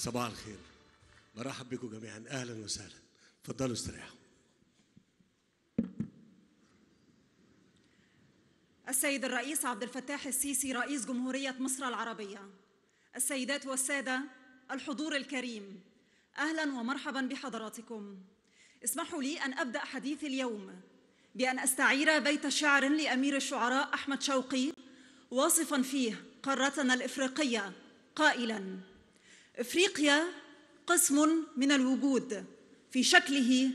صباح الخير مرحب بكم جميعا اهلا وسهلا تفضلوا استريحوا السيد الرئيس عبد الفتاح السيسي رئيس جمهورية مصر العربية السيدات والسادة الحضور الكريم أهلا ومرحبا بحضراتكم اسمحوا لي أن أبدأ حديث اليوم بأن أستعير بيت شعر لأمير الشعراء أحمد شوقي واصفا فيه قارتنا الإفريقية قائلا افريقيا قسم من الوجود في شكله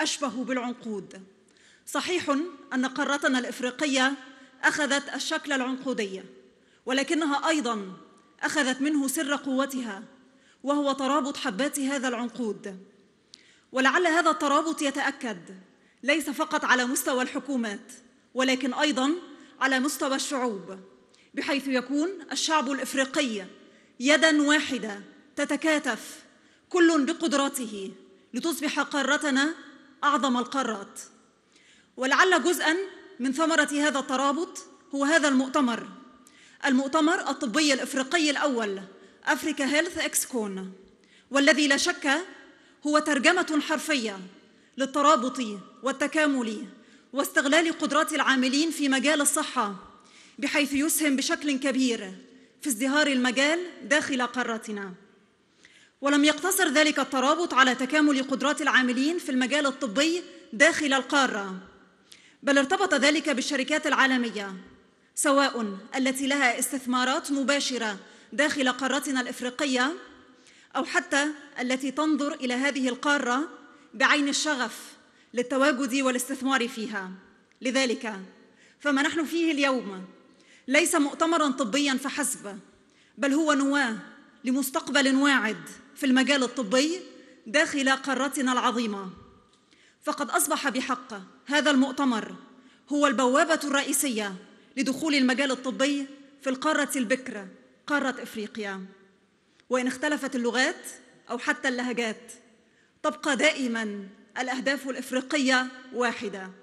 اشبه بالعنقود صحيح ان قارتنا الافريقيه اخذت الشكل العنقودي ولكنها ايضا اخذت منه سر قوتها وهو ترابط حبات هذا العنقود ولعل هذا الترابط يتاكد ليس فقط على مستوى الحكومات ولكن ايضا على مستوى الشعوب بحيث يكون الشعب الافريقي يدا واحده تتكاتف كل بقدراته لتصبح قارتنا اعظم القارات ولعل جزءا من ثمره هذا الترابط هو هذا المؤتمر المؤتمر الطبي الافريقي الاول افريكا هيلث اكسكون والذي لا شك هو ترجمه حرفيه للترابط والتكامل واستغلال قدرات العاملين في مجال الصحه بحيث يسهم بشكل كبير في ازدهار المجال داخل قارتنا ولم يقتصر ذلك الترابط على تكامل قدرات العاملين في المجال الطبي داخل القاره بل ارتبط ذلك بالشركات العالميه سواء التي لها استثمارات مباشره داخل قارتنا الافريقيه او حتى التي تنظر الى هذه القاره بعين الشغف للتواجد والاستثمار فيها لذلك فما نحن فيه اليوم ليس مؤتمرا طبيا فحسب بل هو نواه لمستقبل واعد في المجال الطبي داخل قارتنا العظيمه فقد اصبح بحق هذا المؤتمر هو البوابه الرئيسيه لدخول المجال الطبي في القاره البكره قاره افريقيا وان اختلفت اللغات او حتى اللهجات تبقى دائما الاهداف الافريقيه واحده